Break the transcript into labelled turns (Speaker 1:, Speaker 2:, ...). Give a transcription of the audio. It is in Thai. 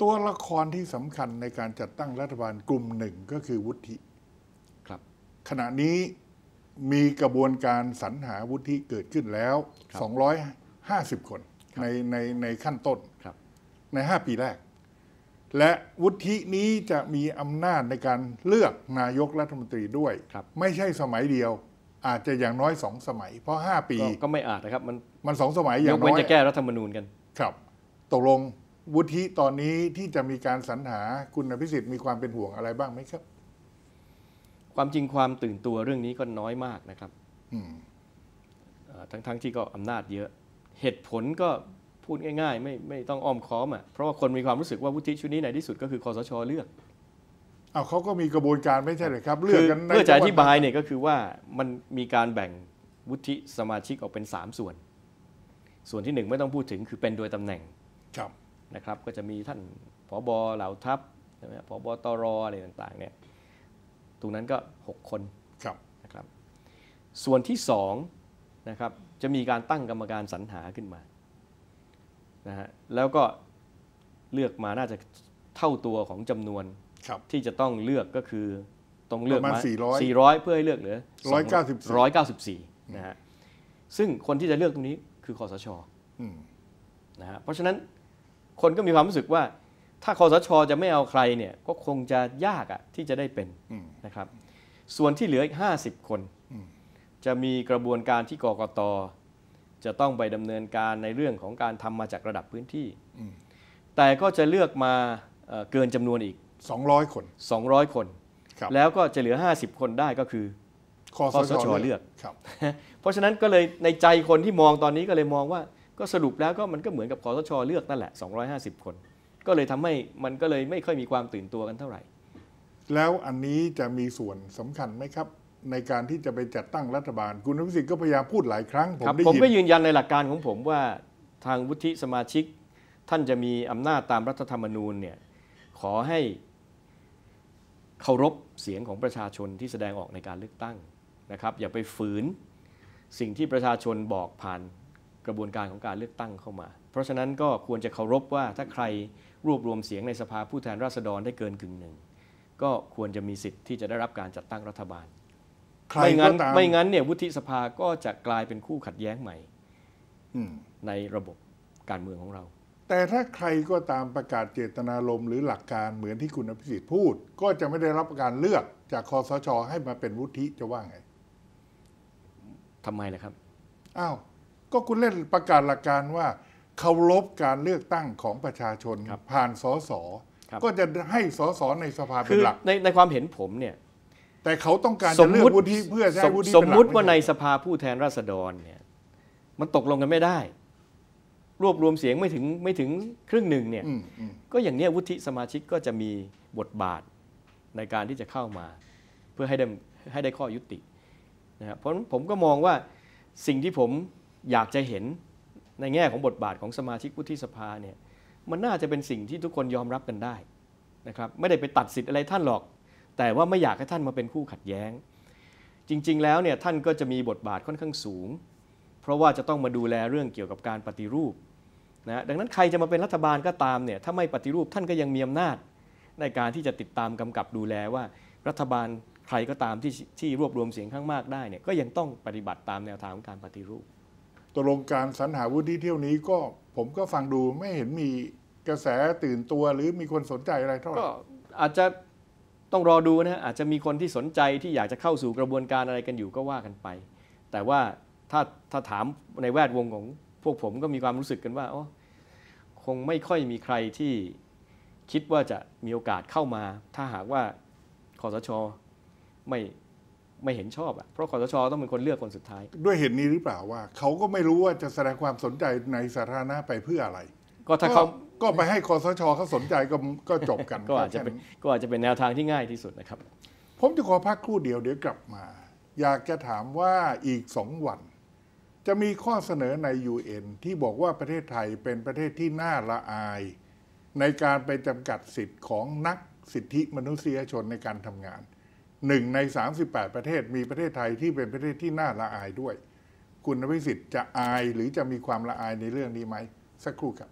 Speaker 1: ตัวละครที่สำคัญในการจัดตั้งรัฐบาลกลุ่มหนึ่งก็คือวุฒิครับ ขณะนี้มีกระบวนการสรรหาวุฒิเกิดขึ้นแล้ว 250 คนในในในขั้นต้นใน 5 ปีแรก และวุฒินี้จะมีอำนาจในการเลือกนายกรัฐมนตรีด้วยไม่ใช่สมัยเดียวอาจจะอย่างน้อยสองสมัยเพราะ 5 ปีก็ไม่อาจนะครับ มันมันสองสมัยอย่างน้อยยกเว้นจะแก้รัฐธรรมนูญกันครับ ตกลงวุฒิตอนนี้ที่จะมีการสรรหาคุณอภิสิทธิ์มีความเป็นห่วงอะไรบ้างไหมครับ
Speaker 2: ความจริงความตื่นตัวเรื่องนี้ก็น้อยมากนะครับทั้งๆทที่ก็อำนาจเยอะ เหตุผลก็พูดง่ายๆ ไม่ไม่ต้องอ้อมค้อมอ่ะเพราะว่าคนมีความรู้สึกว่าวุฒิชุดนี้ในที่สุดก็คือคอสชเลือก
Speaker 1: เอาเขาก็มีกระบวนการไม่ใช่หรือครับเลือกกันเพื่อจะอธิบ
Speaker 2: ายเนี่ยก็คือว่ามันมีการแบ่งวุฒิสมาชิกออกเป็น3ส่วน ส่วนที่หนึ่งไม่ต้องพูดถึงคือเป็นโดยตำแหน่งครับนะครับก็จะมีท่านผอบอเหล่าทัพใช่ไหมผอบอตรออะไรต่างๆ เนี่ยตรงนั้นก็ 6 คนครับนะครับ ส่วนที่2นะครับจะมีการตั้งกรรมการสรรหาขึ้นมานะฮะแล้วก็เลือกมาน่าจะเท่าตัวของจำนวนที่จะต้องเลือกก็คือต้องเลือกมา400 400 เพื่อให้เลือกเหลือ194นะฮะซึ่งคนที่จะเลือกตรงนี้คือคอสชนะฮะเพราะฉะนั้นคนก็มีความรู้สึกว่าถ้าคอสชจะไม่เอาใครเนี่ย ก็คงจะยากอะที่จะได้เป็นนะครับ ส่วนที่เหลืออีก50 คน จะมีกระบวนการที่กกตจะต้องไปดำเนินการในเรื่องของการทำมาจากระดับพื้นที่ แต่ก็จะเลือกมาเกินจำนวนอีก 200 คน 200 คน แล้วก็จะเหลือ 50 คนได้ก็คือ
Speaker 1: คอสชเลือก
Speaker 2: เพราะฉะนั้นก็เลยในใจคนที่มองตอนนี้ก็เลยมองว่าก็สรุปแล้วก็มันก็เหมือนกับคอสชอเลือกนั่นแหละ 250 คน ก็เลยทำให้มันก็เลยไม่ค่อยมีความตื่นตัวกันเท่าไหร่
Speaker 1: แล้วอันนี้จะมีส่วนสำคัญไหมครับ ในการที่จะไปจัดตั้งรัฐบาล คุณวพสิทธิ์ก็พยายามพูดหลายครั้ง ผมได้ยินผมก็ยื
Speaker 2: นยันในหลักการของผมว่าทางวุฒิสมาชิก ท่านจะมีอำนาจตามรัฐธรรมนูญเนี่ยขอให้เคารพเสียงของประชาชนที่แสดงออกในการเลือกตั้งนะครับ อย่าไปฝืนสิ่งที่ประชาชนบอกผ่านกระบวนการของการเลือกตั้งเข้ามา เพราะฉะนั้นก็ควรจะเคารพว่า ถ้าใครรวบรวมเสียงในสภาผู้แทนราษฎรได้เกินกึ่งหนึ่ง ก็ควรจะมีสิทธิ์ที่จะได้รับการจัดตั้งรัฐบาล
Speaker 1: ไม่งั้นไม่ง
Speaker 2: ั้นเนี่ยวุฒิสภาก็จะกลายเป็นคู่ขัดแย้งใหม่ในระบบการเมืองของเรา
Speaker 1: แต่ถ้าใครก็ตามประกาศเจตนารมณ์หรือหลักการเหมือนที่คุณอภิสิทธิ์พูด ก็จะไม่ได้รับการเลือก จากคอสชให้มาเป็นวุฒิจะว่าไงทำไมล่ะครับอ้าวก็คุณเล่นประกาศหลักการว่า เคารพการเลือกตั้งของประชาชนผ่านส
Speaker 2: สก็จะ
Speaker 1: ให้สสในสภาเป็นหลัก
Speaker 2: ในในความเห็นผมเนี่ย แต่เขาต้องการสมมติวุฒิเพื่อให้วุฒิสมมุติว่าในสภาผู้แทนราษฎรเนี่ย มันตกลงกันไม่ได้ รวบรวมเสียงไม่ถึงไม่ถึงครึ่งหนึ่งเนี่ย ก็อย่างนี้วุฒิสมาชิกก็จะมีบทบาทในการที่จะเข้ามาเพื่อให้ได้ให้ได้ข้อยุตินะครับเพราะผมก็มองว่าสิ่งที่ผมอยากจะเห็นในแง่ของบทบาทของสมาชิกวุฒิสภาเนี่ย มันน่าจะเป็นสิ่งที่ทุกคนยอมรับกันได้นะครับ ไม่ได้ไปตัดสิทธิ์อะไรท่านหรอก แต่ว่าไม่อยากให้ท่านมาเป็นคู่ขัดแย้ง จริงๆแล้วเนี่ยท่านก็จะมีบทบาทค่อนข้างสูง เพราะว่าจะต้องมาดูแลเรื่องเกี่ยวกับการปฏิรูปนะ ดังนั้นใครจะมาเป็นรัฐบาลก็ตามเนี่ย ถ้าไม่ปฏิรูปท่านก็ยังมีอำนาจในการที่จะติดตามกำกับดูแลว่า รัฐบาลใครก็ตามที่ที่รวบรวมเสียงข้างมากได้เนี่ย ก็ยังต้องปฏิบัติตามแนวทางของการปฏิรูปกล
Speaker 1: งการสรรหาวุฒิเที่ยวนี้ก็ผมก็ฟังดูไม่เห็นมีกระแสตื่นตัว หรือมีคนสนใจอะไรเท่าไหร่ก็
Speaker 2: อาจจะต้องรอดูนะอาจจะมีคนที่สนใจที่อยากจะเข้าสู่กระบวนการอะไรกันอยู่ก็ว่ากันไป แต่ว่าถ้าถ้าถามในแวดวงของพวกผมก็มีความรู้สึกกันว่าอ๋อคงไม่ค่อยมีใครที่คิดว่าจะมีโอกาสเข้ามา ถ้าหากว่าคอสชไม่ไม่เห็นชอบอ่ะเพราะคอสชอต้องเป็นคนเลือกคนสุดท้าย
Speaker 1: ด้วยเหตุนี้หรือเปล่าว่าเขาก็ไม่รู้ว่าจะแสดงความสนใจในสาธารณะไปเพื่ออะไร ก็ถ้าเขาก็ไปให้คอสชเขาสนใจก็ก็จบกันก็อาจจะเป็น
Speaker 2: ก็อาจจะเป็นแนวทางที่ง่ายที่สุดนะครับ
Speaker 1: ผมจะขอพักครู่เดียว เดี๋ยวกลับมา อยากจะถามว่าอีกสองวัน จะมีข้อเสนอใน UN ที่บอกว่าประเทศไทยเป็นประเทศที่น่าละอาย ในการไปจำกัดสิทธิ์ของนักสิทธิมนุษยชนในการทำงานหนึ่งใน 38 ประเทศมีประเทศไทยที่เป็นประเทศที่น่าละอายด้วย คุณวิสิทธิ์จะอายหรือจะมีความละอายในเรื่องนี้ไหม สักครู่ครับ